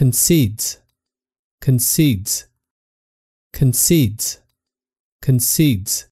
concedes, concedes, concedes, concedes.